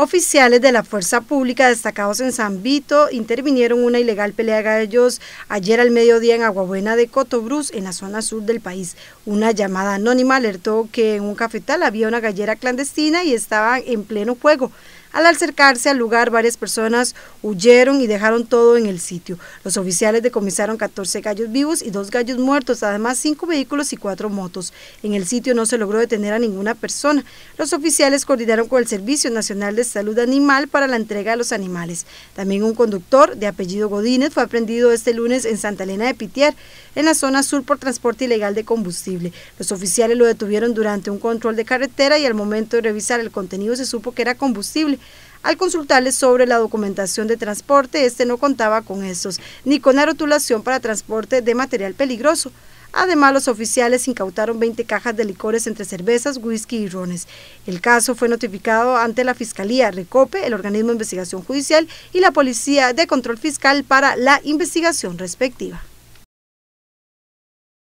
Oficiales de la Fuerza Pública destacados en San Vito intervinieron una ilegal pelea de gallos ayer al mediodía en Aguabuena de Cotobruz, en la zona sur del país. Una llamada anónima alertó que en un cafetal había una gallera clandestina y estaban en pleno juego. Al acercarse al lugar, varias personas huyeron y dejaron todo en el sitio. Los oficiales decomisaron 14 gallos vivos y dos gallos muertos, además cinco vehículos y cuatro motos. En el sitio no se logró detener a ninguna persona. Los oficiales coordinaron con el Servicio Nacional de salud animal para la entrega de los animales. También un conductor de apellido Godínez fue aprendido este lunes en Santa Elena de Pitier, en la zona sur por transporte ilegal de combustible. Los oficiales lo detuvieron durante un control de carretera y al momento de revisar el contenido se supo que era combustible. Al consultarles sobre la documentación de transporte, este no contaba con estos, ni con la rotulación para transporte de material peligroso. Además, los oficiales incautaron 20 cajas de licores entre cervezas, whisky y rones. El caso fue notificado ante la Fiscalía Recope, el organismo de investigación judicial y la Policía de Control Fiscal para la investigación respectiva.